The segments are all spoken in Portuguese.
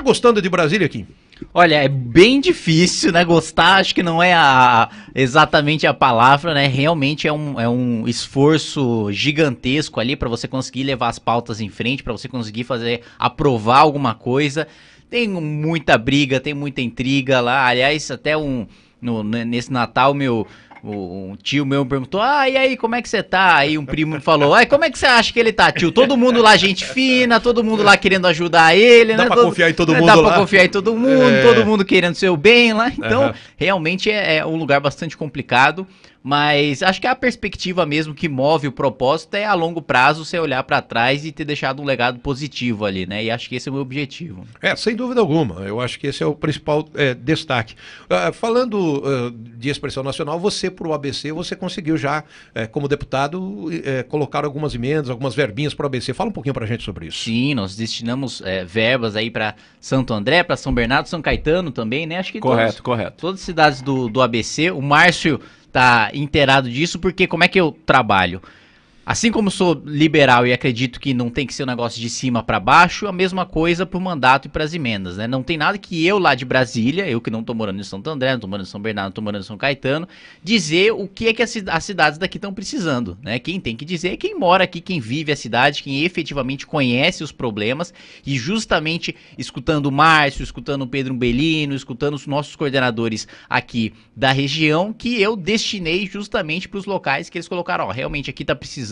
tá gostando de Brasília, aqui. Olha, é bem difícil, né? Gostar, acho que não é a, exatamente a palavra, né? Realmente é um, é um esforço gigantesco ali para você conseguir levar as pautas em frente, para você conseguir fazer aprovar alguma coisa. Tem muita briga, tem muita intriga lá. Aliás, até um no, nesse Natal, meu um tio meu perguntou: Ah, e aí, como é que você tá? Aí um primo falou: Ai, como é que você acha que ele tá, tio? Todo mundo lá, gente fina, todo mundo lá querendo ajudar ele, dá né? Pra todo, confiar em todo mundo. Dá lá. pra confiar em todo mundo, é... todo mundo querendo seu bem lá. Então, uhum. realmente é, é um lugar bastante complicado. Mas acho que a perspectiva mesmo que move o propósito é a longo prazo você olhar para trás e ter deixado um legado positivo ali, né? E acho que esse é o meu objetivo. É, sem dúvida alguma. Eu acho que esse é o principal é, destaque. Uh, falando uh, de expressão nacional, você para o ABC, você conseguiu já, é, como deputado, é, colocar algumas emendas, algumas verbinhas para o ABC. Fala um pouquinho para a gente sobre isso. Sim, nós destinamos é, verbas aí para Santo André, para São Bernardo, São Caetano também, né? Acho que correto, todos, correto. Todas as cidades do, do ABC. O Márcio tá inteirado disso, porque como é que eu trabalho? Assim como sou liberal e acredito que não tem que ser um negócio de cima para baixo, a mesma coisa para o mandato e para as emendas, né? Não tem nada que eu lá de Brasília, eu que não estou morando em Santo André, não estou morando em São Bernardo, não estou morando em São Caetano, dizer o que é que as, as cidades daqui estão precisando, né? Quem tem que dizer é quem mora aqui, quem vive a cidade, quem efetivamente conhece os problemas e justamente escutando o Márcio, escutando o Pedro Umbelino, escutando os nossos coordenadores aqui da região, que eu destinei justamente para os locais que eles colocaram, ó, realmente aqui está precisando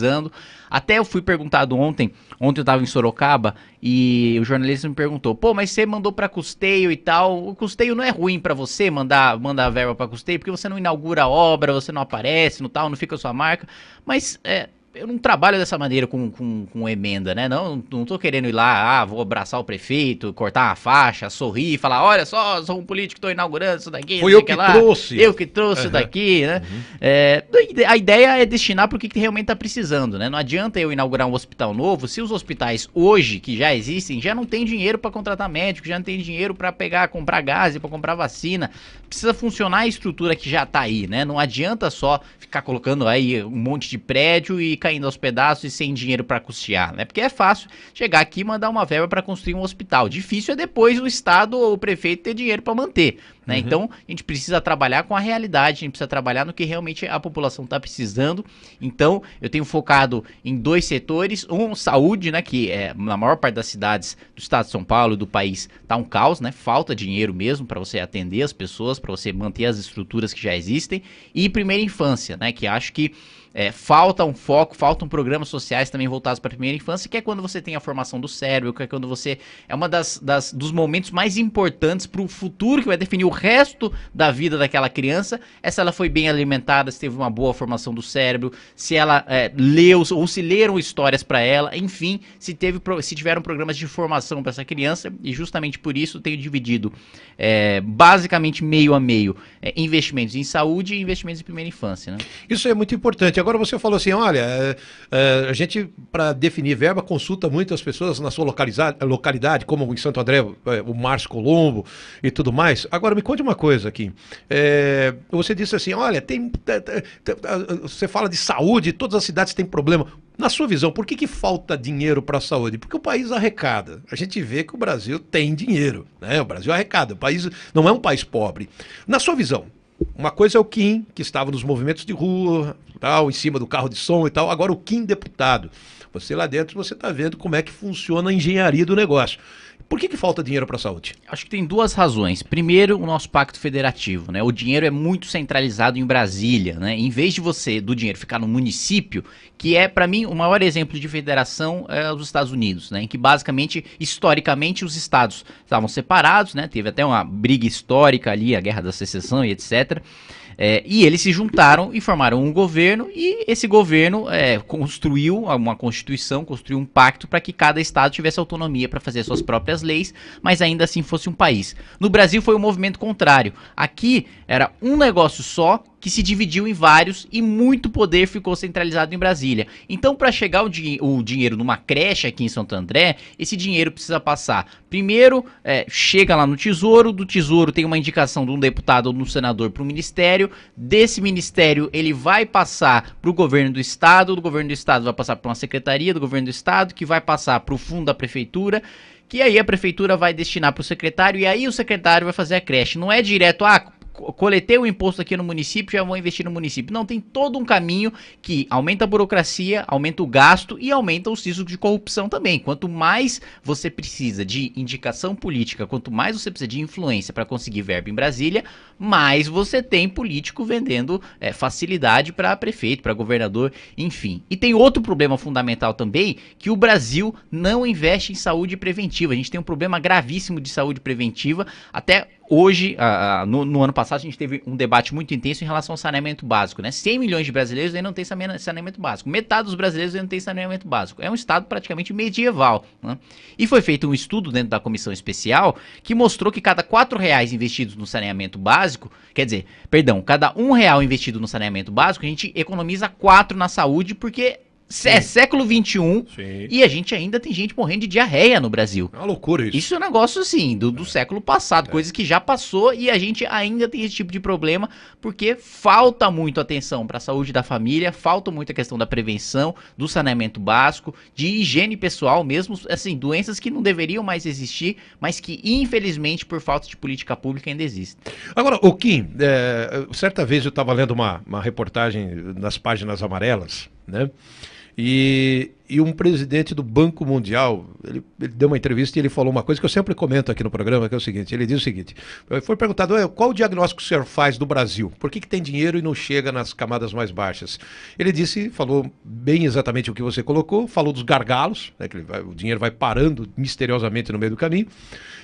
até eu fui perguntado ontem, ontem eu estava em Sorocaba e o jornalista me perguntou: "Pô, mas você mandou para custeio e tal? O custeio não é ruim para você mandar mandar verba para custeio, porque você não inaugura a obra, você não aparece, no tal, não fica a sua marca. Mas é, eu não trabalho dessa maneira com, com, com emenda, né? Não, não tô querendo ir lá, ah, vou abraçar o prefeito, cortar a faixa, sorrir, falar, olha só, sou um político, tô inaugurando isso daqui, Foi eu que, lá, trouxe. Eu que trouxe uhum. daqui, né? Uhum. É, a ideia é destinar para o que, que realmente tá precisando, né? Não adianta eu inaugurar um hospital novo se os hospitais hoje, que já existem, já não tem dinheiro para contratar médico, já não tem dinheiro para pegar, comprar gás, para comprar vacina. Precisa funcionar a estrutura que já tá aí, né? Não adianta só ficar colocando aí um monte de prédio e caindo aos pedaços e sem dinheiro para custear, né? Porque é fácil chegar aqui e mandar uma verba para construir um hospital. Difícil é depois o Estado ou o prefeito ter dinheiro para manter. Né? Uhum. Então, a gente precisa trabalhar com a realidade, a gente precisa trabalhar no que realmente a população está precisando. Então, eu tenho focado em dois setores. Um, saúde, né? Que é, na maior parte das cidades do estado de São Paulo e do país está um caos, né? Falta dinheiro mesmo para você atender as pessoas, para você manter as estruturas que já existem. E primeira infância, né? Que acho que é, falta um foco, faltam programas sociais também voltados para a primeira infância, que é quando você tem a formação do cérebro, que é quando você. É uma das, das dos momentos mais importantes para o futuro que vai definir o resto da vida daquela criança é se ela foi bem alimentada, se teve uma boa formação do cérebro, se ela é, leu ou se leram histórias para ela, enfim, se, teve, se tiveram programas de formação para essa criança e justamente por isso tenho dividido é, basicamente meio a meio é, investimentos em saúde e investimentos em primeira infância. Né? Isso é muito importante. Agora você falou assim, olha, é, é, a gente para definir verba consulta muitas pessoas na sua localidade, como em Santo André, é, o Márcio Colombo e tudo mais. Agora me conte uma coisa aqui. É, você disse assim: olha, tem. Você fala de saúde, todas as cidades têm problema. Na sua visão, por que, que falta dinheiro para a saúde? Porque o país arrecada. A gente vê que o Brasil tem dinheiro. Né? O Brasil arrecada. O país não é um país pobre. Na sua visão, uma coisa é o Kim, que estava nos movimentos de rua, tal, em cima do carro de som e tal. Agora o Kim deputado. Você lá dentro, você está vendo como é que funciona a engenharia do negócio. Por que, que falta dinheiro para a saúde? Acho que tem duas razões. Primeiro, o nosso pacto federativo, né? O dinheiro é muito centralizado em Brasília, né? Em vez de você do dinheiro ficar no município, que é para mim o maior exemplo de federação é os Estados Unidos, né? Em que basicamente historicamente os estados estavam separados, né? Teve até uma briga histórica ali, a Guerra da Secessão e etc. É, e eles se juntaram e formaram um governo, e esse governo é, construiu uma constituição, construiu um pacto para que cada estado tivesse autonomia para fazer suas próprias leis, mas ainda assim fosse um país. No Brasil foi um movimento contrário. Aqui era um negócio só, que se dividiu em vários e muito poder ficou centralizado em Brasília. Então, para chegar o, o, dinheiro numa creche aqui em Santo André, esse dinheiro precisa passar. Primeiro, é, chega lá no Tesouro, do Tesouro tem uma indicação de um deputado ou de um senador para o Ministério, desse Ministério ele vai passar para o governo do Estado, do governo do Estado vai passar para uma secretaria do governo do Estado, que vai passar para o fundo da Prefeitura que aí a prefeitura vai destinar para o secretário e aí o secretário vai fazer a creche. Não é direto, ah, coletei o imposto aqui no município, já vou investir no município. Não, tem todo um caminho que aumenta a burocracia, aumenta o gasto e aumenta os riscos de corrupção também. Quanto mais você precisa de indicação política, quanto mais você precisa de influência para conseguir verba em Brasília, mais você tem político vendendo é, facilidade para prefeito, para governador, enfim. E tem outro problema fundamental também, que o Brasil não investe em saúde preventiva. A gente tem um problema gravíssimo de saúde preventiva. Até Hoje, uh, no, no, ano passado, a gente teve um debate muito intenso em relação ao saneamento básico, né? 100 milhões de brasileiros ainda não tem saneamento básico. Metade dos brasileiros ainda não tem saneamento básico. É um estado praticamente medieval. Né? E foi feito um estudo dentro da comissão especial que mostrou que cada R$ reais investidos no saneamento básico, quer dizer, perdão, cada um real investido no saneamento básico, a gente economiza quatro na saúde porque Sim. é século XXI e a gente ainda tem gente morrendo de diarreia no Brasil. É uma loucura isso. Isso é um negócio, assim, do, do é. século passado, é. que já passou e a gente ainda tem esse tipo de problema porque falta muito atenção para a saúde da família, falta muito a questão da prevenção, do saneamento básico, de higiene pessoal mesmo, assim, doenças que não deveriam mais existir, mas que infelizmente por falta de política pública ainda existem. Agora, o Kim, é, certa vez eu estava lendo uma, uma reportagem nas páginas amarelas, né? 以。e um presidente do Banco Mundial, ele, ele, deu uma entrevista e ele falou uma coisa que eu sempre comento aqui no programa, que é o seguinte, ele diz o seguinte, foi perguntado, qual o diagnóstico que o senhor faz do Brasil? Por que, que tem dinheiro e não chega nas camadas mais baixas? Ele disse, falou bem exatamente o que você colocou, falou dos gargalos, né, que vai, o dinheiro vai parando misteriosamente no meio do caminho,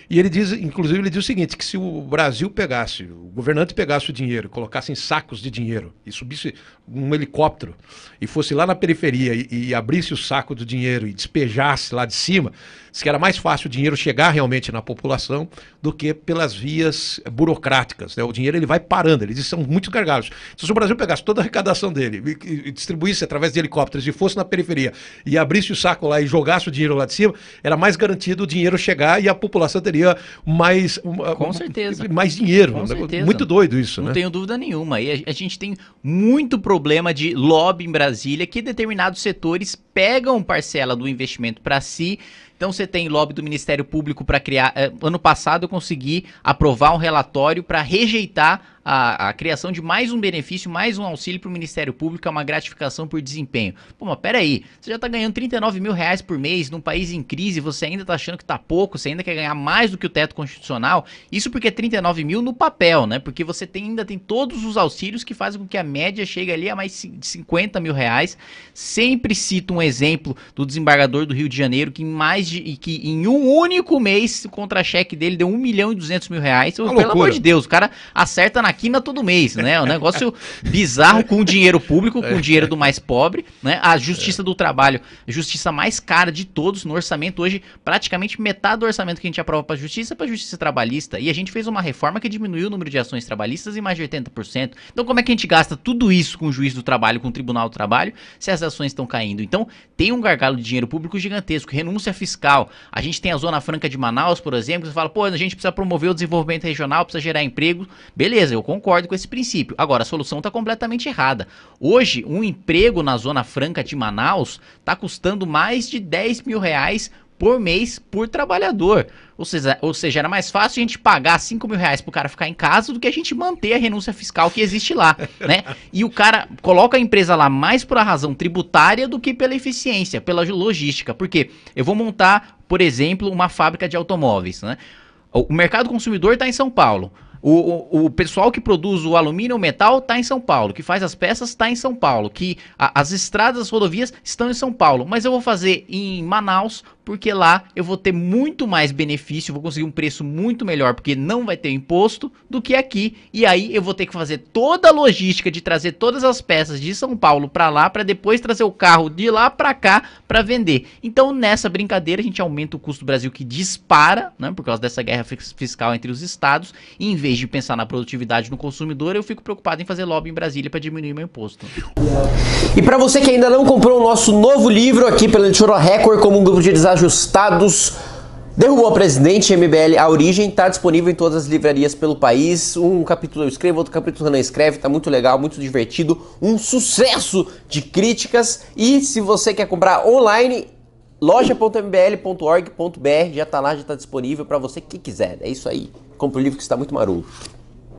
e ele diz, inclusive, ele diz o seguinte, que se o Brasil pegasse, o governante pegasse o dinheiro, colocasse em sacos de dinheiro e subisse um helicóptero e fosse lá na periferia e, e abrisse o saco, saco do dinheiro e despejasse lá de cima, disse que era mais fácil o dinheiro chegar realmente na população do que pelas vias burocráticas. Né? O dinheiro ele vai parando, eles são muito gargalos. Então, se o Brasil pegasse toda a arrecadação dele e, e distribuísse através de helicópteros e fosse na periferia e abrisse o saco lá e jogasse o dinheiro lá de cima, era mais garantido o dinheiro chegar e a população teria mais. Com certeza. Mais dinheiro. Com né? certeza. Muito doido isso. Não né? tenho dúvida nenhuma. E a, a gente tem muito problema de lobby em Brasília que determinados setores pegam pegam parcela do investimento para si. Então você tem lobby do Ministério Público para criar. Eh, ano passado eu consegui aprovar um relatório para rejeitar a, a criação de mais um benefício, mais um auxílio para o Ministério Público, é uma gratificação por desempenho. Pô, mas peraí, você já está ganhando 39 mil reais por mês num país em crise, você ainda está achando que está pouco, você ainda quer ganhar mais do que o teto constitucional, isso porque é 39 mil no papel, né? Porque você tem, ainda tem todos os auxílios que fazem com que a média chegue ali a mais de 50 mil reais. Sempre cito um exemplo do desembargador do Rio de Janeiro que em mais de, que em um único mês o contra-cheque dele deu 1 milhão e 200 mil reais. Uma pelo loucura. amor de Deus, o cara acerta na quina todo mês, né? Um negócio bizarro com o dinheiro público, com o dinheiro do mais pobre, né? A justiça do trabalho, justiça mais cara de todos no orçamento hoje, praticamente metade do orçamento que a gente aprova para justiça é para justiça trabalhista. E a gente fez uma reforma que diminuiu o número de ações trabalhistas em mais de 80%. Então como é que a gente gasta tudo isso com o juiz do trabalho, com o tribunal do trabalho, se as ações estão caindo? Então tem um gargalo de dinheiro público gigantesco, renúncia fiscal. A gente tem a Zona Franca de Manaus, por exemplo, que você fala, pô, a gente precisa promover o desenvolvimento regional, precisa gerar emprego. Beleza, eu concordo com esse princípio. Agora, a solução está completamente errada. Hoje, um emprego na Zona Franca de Manaus está custando mais de 10 mil reais por mês por trabalhador. Ou seja, ou seja, era mais fácil a gente pagar 5 mil reais pro cara ficar em casa do que a gente manter a renúncia fiscal que existe lá, né? E o cara coloca a empresa lá mais por a razão tributária do que pela eficiência, pela logística. Porque eu vou montar, por exemplo, uma fábrica de automóveis, né? O mercado consumidor está em São Paulo. O, o, o, pessoal que produz o alumínio o metal está em São Paulo, que faz as peças está em São Paulo, que a, as estradas, as rodovias estão em São Paulo, mas eu vou fazer em Manaus porque lá eu vou ter muito mais benefício, vou conseguir um preço muito melhor porque não vai ter imposto do que aqui e aí eu vou ter que fazer toda a logística de trazer todas as peças de São Paulo para lá para depois trazer o carro de lá para cá para vender. Então nessa brincadeira a gente aumenta o custo do Brasil que dispara, né, por causa dessa guerra fiscal entre os estados, em vez vez de pensar na produtividade no consumidor, eu fico preocupado em fazer lobby em Brasília para diminuir meu imposto. E para você que ainda não comprou o nosso novo livro aqui pela Editora Record, como um grupo de desajustados derrubou o presidente, MBL A Origem, está disponível em todas as livrarias pelo país. Um capítulo eu escrevo, outro capítulo Renan escreve, tá muito legal, muito divertido, um sucesso de críticas. E se você quer comprar online, loja.mbl.org.br já está lá, já está disponível para você que quiser. É isso aí. Compre o livro que está muito maroto.